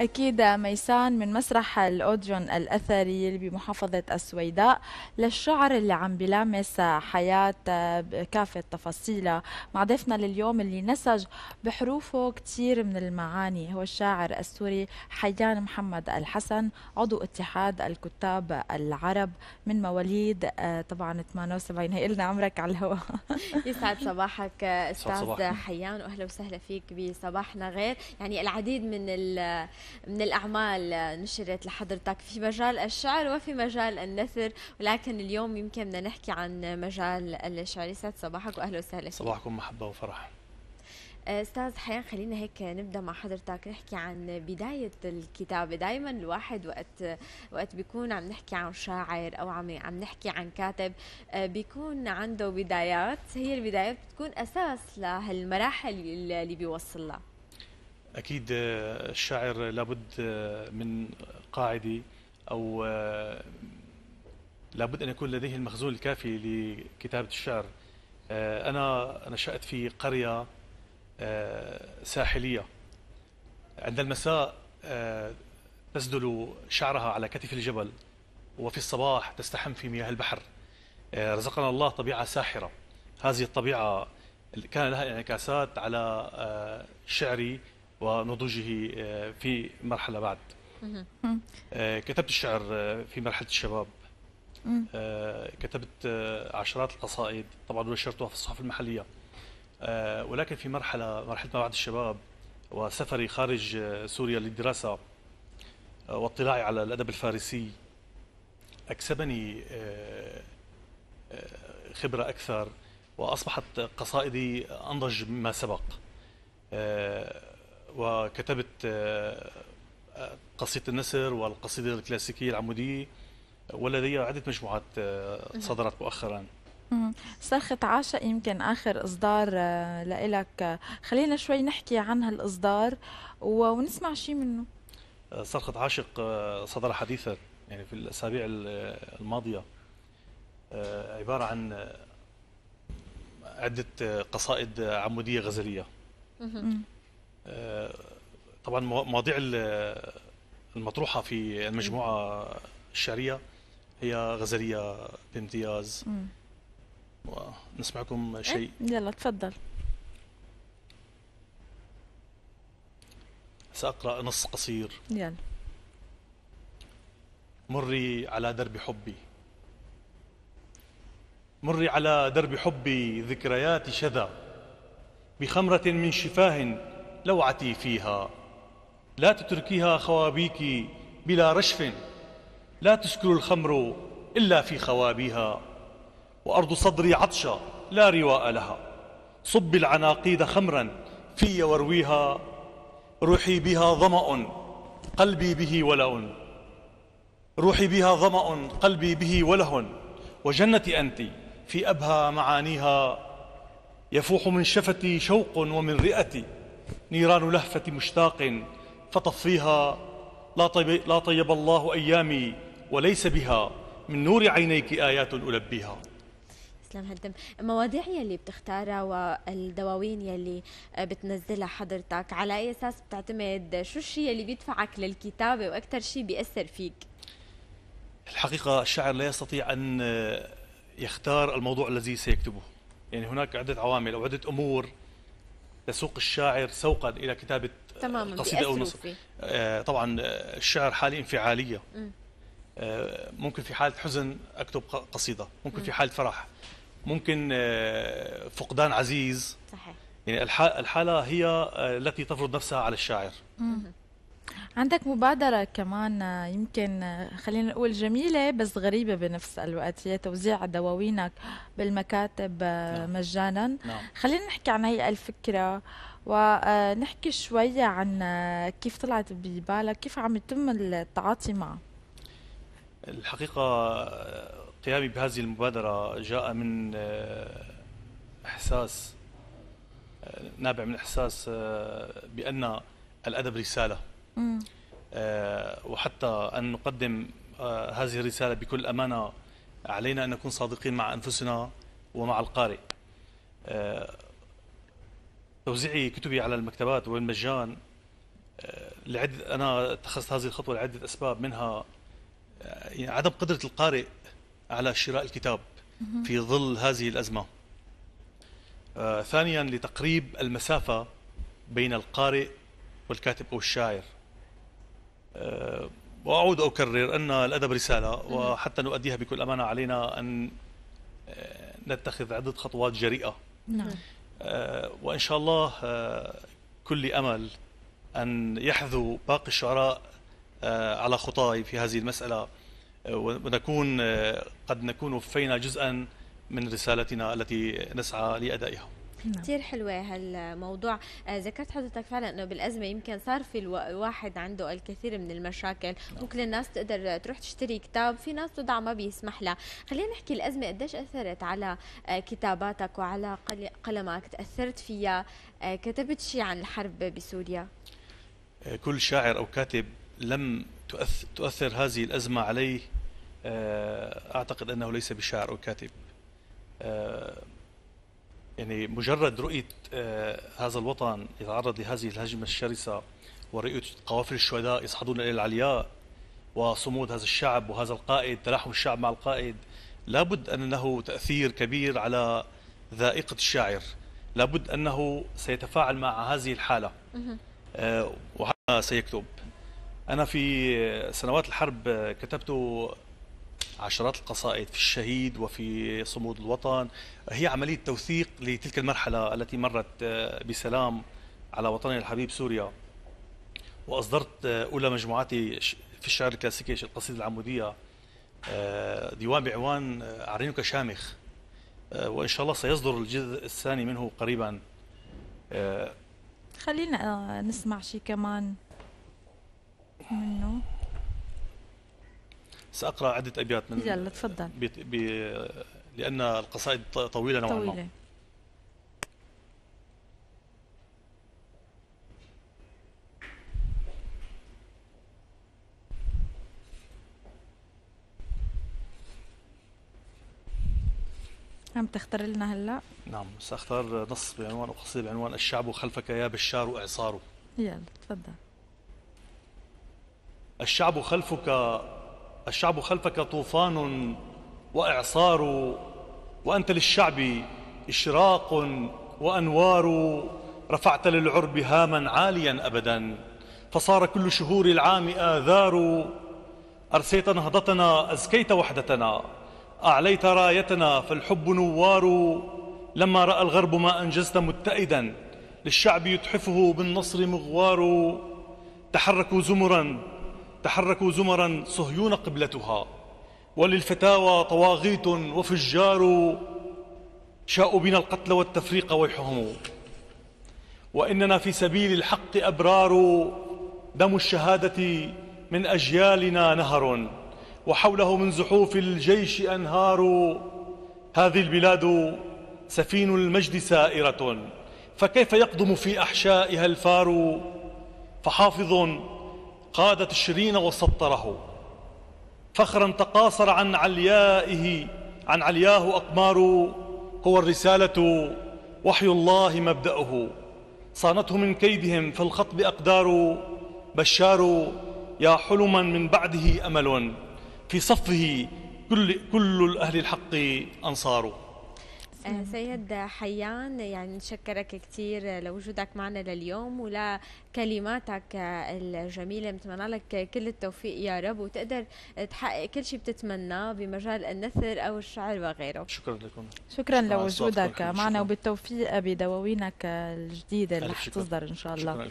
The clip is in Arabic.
أكيد ميسان من مسرح الأوديون الأثري اللي بمحافظة السويداء للشعر اللي عم بلامس حياة بكافة آه، تفاصيلها مع ضيفنا لليوم اللي نسج بحروفه كتير من المعاني هو الشاعر السوري حيان محمد الحسن عضو اتحاد الكتاب العرب من مواليد آه، طبعا 78 هي لنا عمرك على الهواء يسعد صباحك أستاذ صباح. حيان وأهلا وسهلا فيك بصباحنا غير يعني العديد من ال من الأعمال آه، نشرت لحضرتك في مجال الشعر وفي مجال النثر ولكن اليوم يمكن بدنا نحكي عن مجال الشعر يسعد صباحك وأهلا وسهلا صباحكم محبة وفرح آه، استاذ حيان خلينا هيك نبدا مع حضرتك نحكي عن بدايه الكتابه دائما الواحد وقت وقت بيكون عم نحكي عن شاعر او عم عم نحكي عن كاتب آه، بيكون عنده بدايات هي البدايات بتكون اساس لهالمراحل اللي بيوصل لها اكيد آه، الشاعر لابد آه، من قاعده او آه، لابد ان يكون لديه المخزون الكافي لكتابه الشعر انا نشات في قريه ساحليه عند المساء تسدل شعرها على كتف الجبل وفي الصباح تستحم في مياه البحر رزقنا الله طبيعه ساحره هذه الطبيعه كان لها انعكاسات على شعري ونضوجه آه، في مرحلة بعد آه، كتبت الشعر آه، في مرحلة الشباب كتبت عشرات القصائد طبعا نشرتها في الصحف المحلية ولكن في مرحلة مرحلة ما بعد الشباب وسفري خارج سوريا للدراسة واطلاعي على الأدب الفارسي أكسبني خبرة أكثر وأصبحت قصائدي أنضج مما سبق وكتبت آه، قصيدة النسر والقصيدة الكلاسيكية العمودية ولدي عدة مجموعات آه، صدرت مؤخرا صرخة عاشق يمكن آخر إصدار آه، لإلك خلينا شوي نحكي عن هالإصدار ونسمع شيء منه صرخة عاشق صدر حديثا يعني في الأسابيع الماضية عبارة عن عدة قصائد عمودية غزلية آه، طبعا مواضيع المطروحه في المجموعه الشعريه هي غزليه بامتياز ونسمعكم إيه، شيء يلا تفضل سأقرأ نص قصير يلا مري على درب حبي مري على درب حبي ذكريات شذا بخمرة من شفاه لوعتي فيها لا تتركيها خوابيك بلا رشف لا تسكر الخمر إلا في خوابيها وأرض صدري عطشة لا رواء لها صب العناقيد خمرا في وارويها روحي بها ظمأ قلبي به ولأ روحي بها ظمأ قلبي به وله وجنتي أنت في أبهى معانيها يفوح من شفتي شوق ومن رئتي نيران لهفة مشتاق فطفيها لا طيب, لا طيب الله أيامي وليس بها من نور عينيك آيات ألبيها تسلم هالدم المواضيع يلي بتختارها والدواوين يلي بتنزلها حضرتك على أي أساس بتعتمد شو الشيء يلي بيدفعك للكتابة وأكثر شيء بيأثر فيك الحقيقة الشاعر لا يستطيع أن يختار الموضوع الذي سيكتبه يعني هناك عدة عوامل أو عدة أمور يسوق الشاعر سوقا الى كتابه تماما قصيده او نص آه طبعا آه، الشعر حاله انفعاليه آه ممكن في حاله حزن اكتب قصيده ممكن م. في حاله فرح ممكن آه فقدان عزيز صحيح يعني الحاله هي آه، التي تفرض نفسها على الشاعر م. عندك مبادرة كمان آه، يمكن آه، خلينا نقول جميلة بس غريبة بنفس الوقت هي توزيع دواوينك بالمكاتب آه، نعم. مجانا نعم. خلينا نحكي عن هي الفكرة ونحكي شوية عن كيف طلعت ببالك كيف عم يتم التعاطي معها الحقيقة قيامي بهذه المبادرة جاء من إحساس نابع من إحساس بأن الأدب رسالة آه، وحتى أن نقدم آه، هذه الرسالة بكل أمانة علينا أن نكون صادقين مع أنفسنا ومع القارئ توزيعي آه، كتبي على المكتبات والمجان لعد أنا اتخذت هذه الخطوة لعدة أسباب منها يعني عدم قدرة القارئ على شراء الكتاب في ظل هذه الأزمة ثانيا لتقريب المسافة بين القارئ والكاتب أو الشاعر أه، واعود اكرر ان الادب رساله وحتى نؤديها بكل امانه علينا ان أه، نتخذ عده خطوات جريئه نعم أه، وان شاء الله كل امل ان يحذو باقي الشعراء على خطاي في هذه المساله ونكون قد نكون وفينا جزءا من رسالتنا التي نسعى لادائها نعم. كثير حلوة هالموضوع آه، ذكرت حضرتك فعلا أنه بالأزمة يمكن صار في الواحد عنده الكثير من المشاكل نعم. ممكن الناس تقدر تروح تشتري كتاب في ناس وضع ما بيسمح لها خلينا نحكي الأزمة قديش أثرت على آه، كتاباتك وعلى قلمك تأثرت فيها آه، كتبت شيء عن الحرب بسوريا كل شاعر أو كاتب لم تؤثر هذه الأزمة عليه أعتقد أنه ليس بشاعر أو كاتب يعني مجرد رؤية آه، هذا الوطن يتعرض لهذه الهجمة الشرسة ورؤية قوافل الشهداء يصعدون إلى العلياء وصمود هذا الشعب وهذا القائد تلاحم الشعب مع القائد لابد أن له تأثير كبير على ذائقة الشاعر لابد أنه سيتفاعل مع هذه الحالة آه، وحتى سيكتب أنا في سنوات الحرب آه، كتبت عشرات القصائد في الشهيد وفي صمود الوطن هي عملية توثيق لتلك المرحلة التي مرت آه، بسلام على وطننا الحبيب سوريا وأصدرت آه، أولى مجموعاتي في الشعر الكلاسيكي القصيدة العمودية آه، ديوان بعنوان عرينك شامخ وإن شاء الله سيصدر الجزء الثاني منه قريبا خلينا نسمع شيء كمان منه ساقرا عده ابيات من يلا تفضل بي بي لان القصائد طويله نوعا ما عم تختار لنا هلا نعم ساختار نص بعنوان او قصيده بعنوان الشعب خلفك يا بشار اعصاره يلا تفضل الشعب خلفك الشعب خلفك طوفان وإعصار وأنت للشعب إشراق وأنوار رفعت للعرب هاما عاليا أبدا فصار كل شهور العام آذار أرسيت نهضتنا أزكيت وحدتنا أعليت رايتنا فالحب نوار لما رأى الغرب ما أنجزت متئدا للشعب يتحفه بالنصر مغوار تحركوا زمرا تحركوا زمرا صهيون قبلتها وللفتاوى طواغيت وفجار شاءوا بنا القتل والتفريق ويحهم وإننا في سبيل الحق أبرار دم الشهادة من أجيالنا نهر وحوله من زحوف الجيش أنهار هذه البلاد سفين المجد سائرة فكيف يقدم في أحشائها الفار فحافظ قاد تشرين وسطره فخرا تقاصر عن عليائه عن علياه أقمار هو الرسالة وحي الله مبدأه صانته من كيدهم في الخطب أقدار بشار يا حلما من بعده أمل في صفه كل, كل أهل الحق أنصار آه سيد حيان يعني نشكرك كثير لوجودك معنا لليوم ولكلماتك الجميلة نتمنى لك كل التوفيق يا رب وتقدر تحقق كل شيء بتتمناه بمجال النثر أو الشعر وغيره شكرا لكم شكرا لوجودك معنا وبالتوفيق بدواوينك الجديدة اللي رح تصدر إن شاء الله شكرا